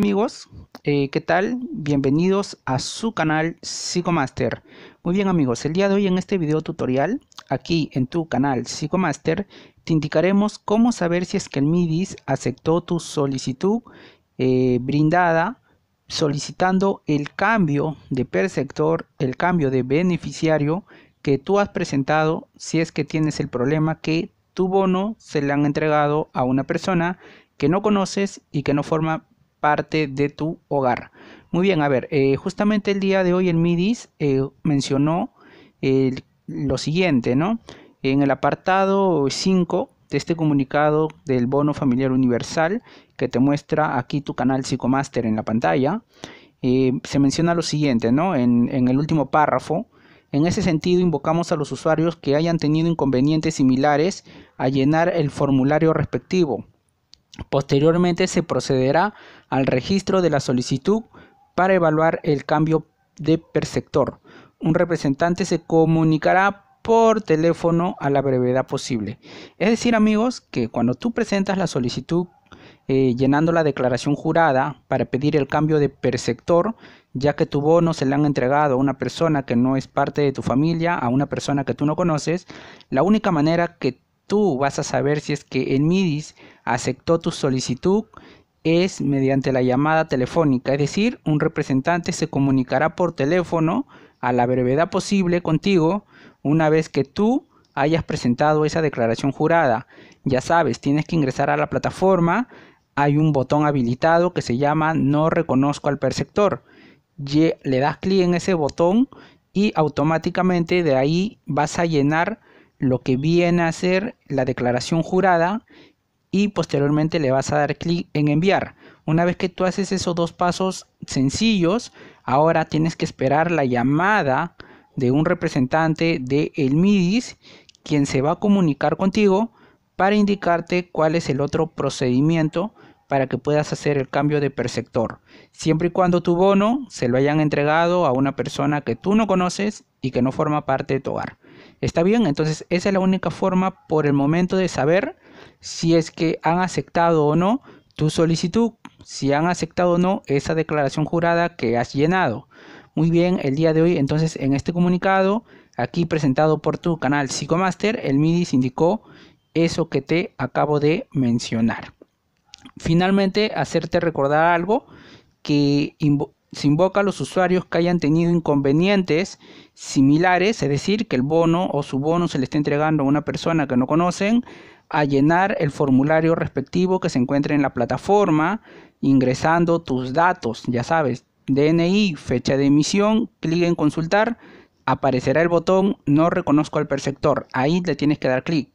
amigos, eh, ¿qué tal? Bienvenidos a su canal Psicomaster. Muy bien amigos, el día de hoy en este video tutorial, aquí en tu canal Psicomaster, te indicaremos cómo saber si es que el MIDIS aceptó tu solicitud eh, brindada solicitando el cambio de perceptor, el cambio de beneficiario que tú has presentado si es que tienes el problema que tu bono se le han entregado a una persona que no conoces y que no forma parte de tu hogar. Muy bien, a ver, eh, justamente el día de hoy eh, el MIDIS mencionó lo siguiente, ¿no? En el apartado 5 de este comunicado del bono familiar universal que te muestra aquí tu canal Psicomaster en la pantalla, eh, se menciona lo siguiente, ¿no? en el último párrafo, en ese sentido, invocamos a los usuarios que hayan tenido inconvenientes similares a llenar el formulario respectivo Posteriormente se procederá al registro de la solicitud para evaluar el cambio de perceptor. Un representante se comunicará por teléfono a la brevedad posible. Es decir, amigos, que cuando tú presentas la solicitud eh, llenando la declaración jurada para pedir el cambio de perceptor, ya que tu bono se le han entregado a una persona que no es parte de tu familia, a una persona que tú no conoces, la única manera que tú vas a saber si es que en MIDIS aceptó tu solicitud es mediante la llamada telefónica, es decir, un representante se comunicará por teléfono a la brevedad posible contigo una vez que tú hayas presentado esa declaración jurada. Ya sabes, tienes que ingresar a la plataforma, hay un botón habilitado que se llama No reconozco al perceptor. Le das clic en ese botón y automáticamente de ahí vas a llenar lo que viene a ser la declaración jurada y posteriormente le vas a dar clic en enviar. Una vez que tú haces esos dos pasos sencillos, ahora tienes que esperar la llamada de un representante de MIDIS quien se va a comunicar contigo para indicarte cuál es el otro procedimiento para que puedas hacer el cambio de perceptor, siempre y cuando tu bono se lo hayan entregado a una persona que tú no conoces y que no forma parte de tu hogar. ¿Está bien? Entonces esa es la única forma por el momento de saber si es que han aceptado o no tu solicitud, si han aceptado o no esa declaración jurada que has llenado. Muy bien, el día de hoy, entonces en este comunicado, aquí presentado por tu canal Psicomaster, el MIDIS indicó eso que te acabo de mencionar. Finalmente, hacerte recordar algo que se invoca a los usuarios que hayan tenido inconvenientes similares, es decir, que el bono o su bono se le esté entregando a una persona que no conocen, a llenar el formulario respectivo que se encuentre en la plataforma, ingresando tus datos, ya sabes, DNI, fecha de emisión, clic en consultar, aparecerá el botón no reconozco al perceptor, ahí le tienes que dar clic.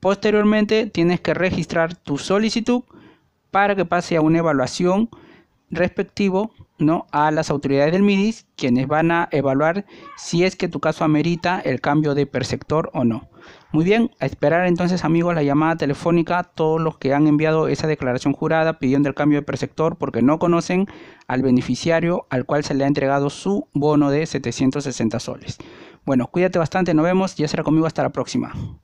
Posteriormente tienes que registrar tu solicitud para que pase a una evaluación respectivo ¿no? a las autoridades del MIDIS, quienes van a evaluar si es que tu caso amerita el cambio de perceptor o no. Muy bien, a esperar entonces amigos la llamada telefónica, todos los que han enviado esa declaración jurada pidiendo el cambio de perceptor porque no conocen al beneficiario al cual se le ha entregado su bono de 760 soles. Bueno, cuídate bastante, nos vemos y ya será conmigo hasta la próxima.